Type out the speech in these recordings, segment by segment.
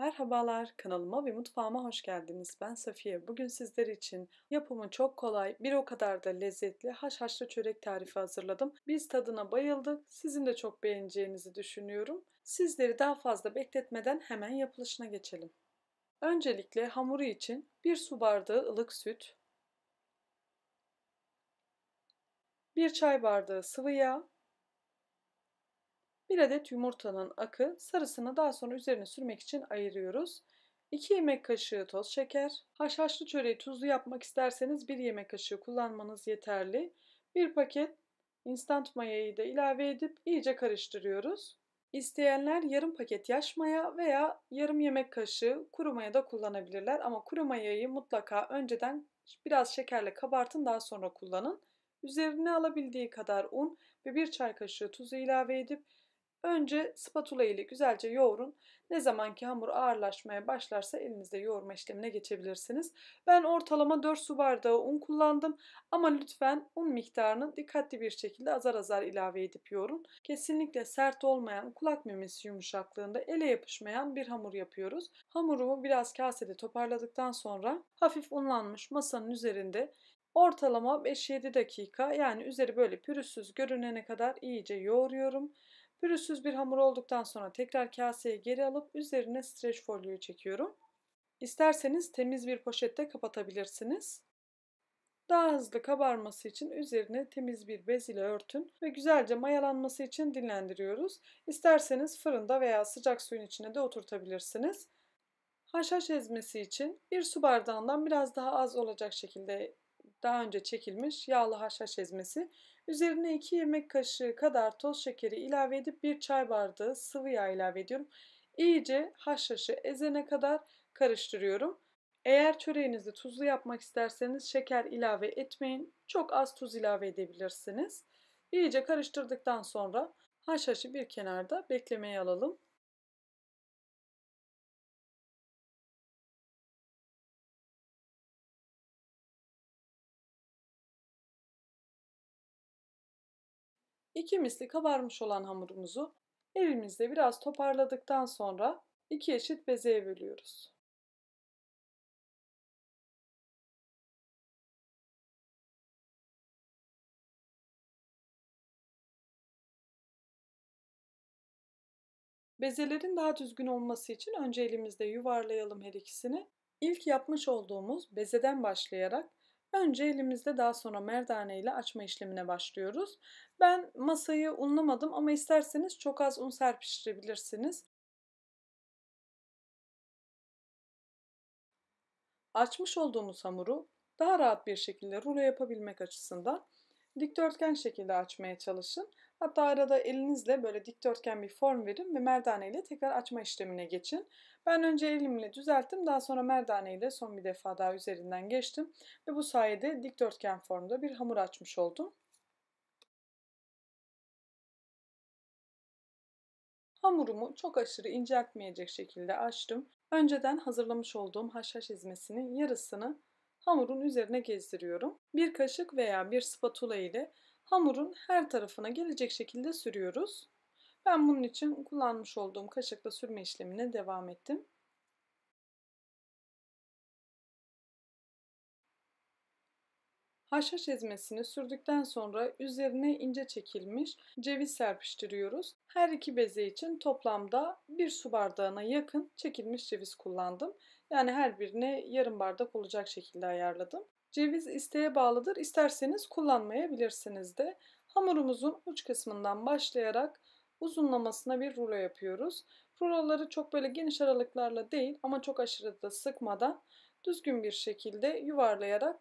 Merhabalar, kanalıma ve mutfağıma hoş geldiniz. Ben Safiye. Bugün sizler için yapımı çok kolay, bir o kadar da lezzetli haşhaşlı çörek tarifi hazırladım. Biz tadına bayıldık. Sizin de çok beğeneceğinizi düşünüyorum. Sizleri daha fazla bekletmeden hemen yapılışına geçelim. Öncelikle hamuru için 1 su bardağı ılık süt, 1 çay bardağı sıvı yağ, 1 adet yumurtanın akı, sarısını daha sonra üzerine sürmek için ayırıyoruz. 2 yemek kaşığı toz şeker. Haşhaşlı çöreği tuzlu yapmak isterseniz 1 yemek kaşığı kullanmanız yeterli. 1 paket instant mayayı da ilave edip iyice karıştırıyoruz. İsteyenler yarım paket yaş maya veya yarım yemek kaşığı kuru maya da kullanabilirler. Ama kuru mayayı mutlaka önceden biraz şekerle kabartın daha sonra kullanın. Üzerine alabildiği kadar un ve 1 çay kaşığı tuzu ilave edip Önce spatula ile güzelce yoğurun. Ne zaman ki hamur ağırlaşmaya başlarsa elinizde yoğurma işlemine geçebilirsiniz. Ben ortalama 4 su bardağı un kullandım ama lütfen un miktarını dikkatli bir şekilde azar azar ilave edip yoğurun. Kesinlikle sert olmayan, kulak memesi yumuşaklığında ele yapışmayan bir hamur yapıyoruz. Hamurumu biraz kasede toparladıktan sonra hafif unlanmış masanın üzerinde ortalama 5-7 dakika yani üzeri böyle pürüzsüz görünene kadar iyice yoğuruyorum. Pürüzsüz bir hamur olduktan sonra tekrar kaseye geri alıp üzerine streç folyoyu çekiyorum. İsterseniz temiz bir poşette kapatabilirsiniz. Daha hızlı kabarması için üzerine temiz bir bez ile örtün ve güzelce mayalanması için dinlendiriyoruz. İsterseniz fırında veya sıcak suyun içine de oturtabilirsiniz. Haşhaş ezmesi için bir su bardağından biraz daha az olacak şekilde daha önce çekilmiş yağlı haşhaş ezmesi, üzerine 2 yemek kaşığı kadar toz şekeri ilave edip 1 çay bardağı sıvı yağ ilave ediyorum. İyice haşhaşı ezene kadar karıştırıyorum. Eğer çöreğinizi tuzlu yapmak isterseniz şeker ilave etmeyin. Çok az tuz ilave edebilirsiniz. İyice karıştırdıktan sonra haşhaşı bir kenarda beklemeye alalım. iki misli kabarmış olan hamurumuzu elimizde biraz toparladıktan sonra iki eşit bezeye bölüyoruz. Bezelerin daha düzgün olması için önce elimizde yuvarlayalım her ikisini. İlk yapmış olduğumuz bezeden başlayarak Önce elimizde daha sonra merdane ile açma işlemine başlıyoruz. Ben masayı unlamadım ama isterseniz çok az un serpiştirebilirsiniz. Açmış olduğumuz hamuru daha rahat bir şekilde rulo yapabilmek açısından dikdörtgen şekilde açmaya çalışın Hatta arada elinizle böyle dikdörtgen bir form verin ve merdane ile tekrar açma işlemine geçin. Ben önce elimle düzelttim daha sonra merdane ile son bir defa daha üzerinden geçtim ve bu sayede dikdörtgen formda bir hamur açmış oldum. Hamurumu çok aşırı inceltmeyecek şekilde açtım. Önceden hazırlamış olduğum haşhaş ezmesinin yarısını hamurun üzerine gezdiriyorum. Bir kaşık veya bir spatula ile hamurun her tarafına gelecek şekilde sürüyoruz. Ben bunun için kullanmış olduğum kaşıkla sürme işlemine devam ettim. Haşhaş ezmesini sürdükten sonra üzerine ince çekilmiş ceviz serpiştiriyoruz. Her iki beze için toplamda bir su bardağına yakın çekilmiş ceviz kullandım. Yani her birine yarım bardak olacak şekilde ayarladım. Ceviz isteğe bağlıdır. İsterseniz kullanmayabilirsiniz de. Hamurumuzun uç kısmından başlayarak uzunlamasına bir rulo yapıyoruz. Ruloları çok böyle geniş aralıklarla değil ama çok aşırı da sıkmadan düzgün bir şekilde yuvarlayarak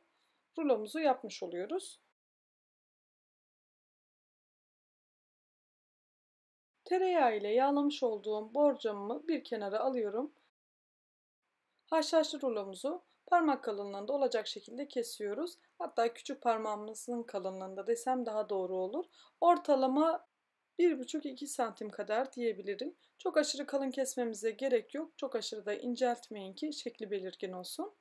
rulomuzu yapmış oluyoruz. Tereyağı ile yağlamış olduğum borcamımı bir kenara alıyorum. Haşhaşlı rulomuzu Parmak kalınlığında olacak şekilde kesiyoruz. Hatta küçük parmağımızın kalınlığında desem daha doğru olur. Ortalama 1,5-2 santim kadar diyebilirim. Çok aşırı kalın kesmemize gerek yok. Çok aşırı da inceltmeyin ki şekli belirgin olsun.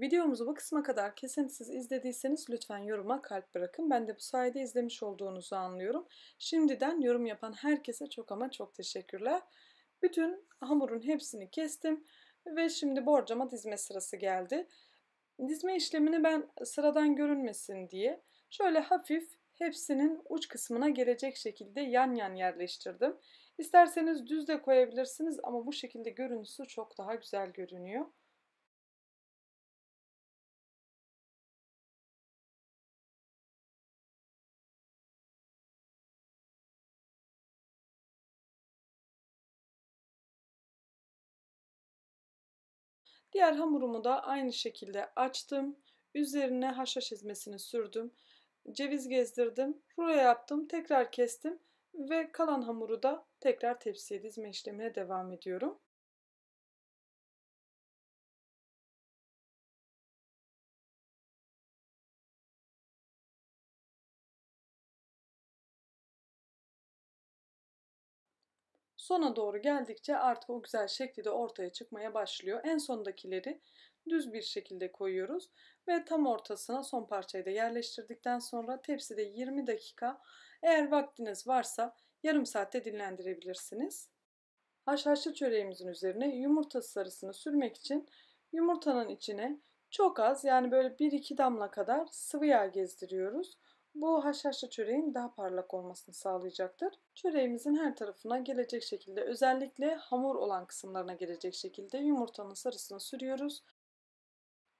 Videomuzu bu kısma kadar kesintisiz izlediyseniz lütfen yoruma kalp bırakın. Ben de bu sayede izlemiş olduğunuzu anlıyorum. Şimdiden yorum yapan herkese çok ama çok teşekkürler. Bütün hamurun hepsini kestim ve şimdi borcama dizme sırası geldi. Dizme işlemini ben sıradan görünmesin diye şöyle hafif hepsinin uç kısmına gelecek şekilde yan yan yerleştirdim. İsterseniz düz de koyabilirsiniz ama bu şekilde görüntüsü çok daha güzel görünüyor. Diğer hamurumu da aynı şekilde açtım. Üzerine haşhaş ezmesini sürdüm. Ceviz gezdirdim. Rulo yaptım. Tekrar kestim. Ve kalan hamuru da tekrar tepsiye dizme işlemine devam ediyorum. Sona doğru geldikçe artık o güzel şekli de ortaya çıkmaya başlıyor. En sondakileri düz bir şekilde koyuyoruz ve tam ortasına son parçayı da yerleştirdikten sonra tepside 20 dakika eğer vaktiniz varsa yarım saatte dinlendirebilirsiniz. Haşhaşlı çöreğimizin üzerine yumurta sarısını sürmek için yumurtanın içine çok az yani böyle 1-2 damla kadar sıvı yağ gezdiriyoruz. Bu haşhaşlı çöreğin daha parlak olmasını sağlayacaktır. Çöreğimizin her tarafına gelecek şekilde özellikle hamur olan kısımlarına gelecek şekilde yumurtanın sarısını sürüyoruz.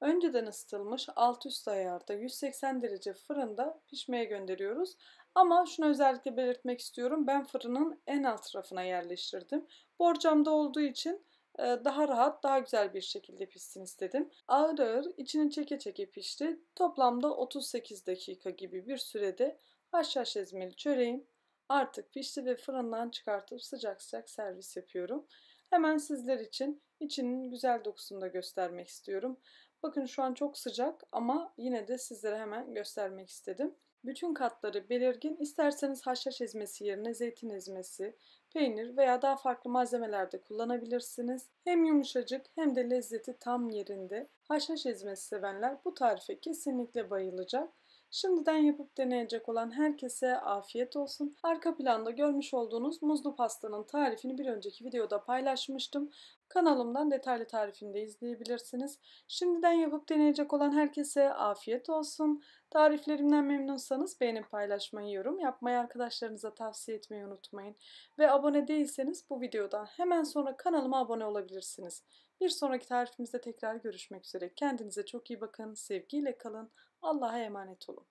Önceden ısıtılmış alt üst ayarda 180 derece fırında pişmeye gönderiyoruz. Ama şunu özellikle belirtmek istiyorum. Ben fırının en alt tarafına yerleştirdim. Borcamda olduğu için e, daha rahat, daha güzel bir şekilde pişsin istedim. Ağır ağır içini çeke çeke pişti. Toplamda 38 dakika gibi bir sürede haşhaş ezmeli çöreğim artık pişti ve fırından çıkartıp sıcak sıcak servis yapıyorum. Hemen sizler için içinin güzel dokusunu da göstermek istiyorum. Bakın şu an çok sıcak ama yine de sizlere hemen göstermek istedim. Bütün katları belirgin, isterseniz haşhaş ezmesi yerine zeytin ezmesi, peynir veya daha farklı malzemelerde kullanabilirsiniz. Hem yumuşacık hem de lezzeti tam yerinde. Haşhaş ezmesi sevenler bu tarife kesinlikle bayılacak. Şimdiden yapıp deneyecek olan herkese afiyet olsun. Arka planda görmüş olduğunuz muzlu pastanın tarifini bir önceki videoda paylaşmıştım. Kanalımdan detaylı tarifini de izleyebilirsiniz. Şimdiden yapıp deneyecek olan herkese afiyet olsun. Tariflerimden memnunsanız beğenip paylaşmayı, yorum yapmayı arkadaşlarınıza tavsiye etmeyi unutmayın. Ve abone değilseniz bu videodan hemen sonra kanalıma abone olabilirsiniz. Bir sonraki tarifimizde tekrar görüşmek üzere. Kendinize çok iyi bakın, sevgiyle kalın, Allah'a emanet olun.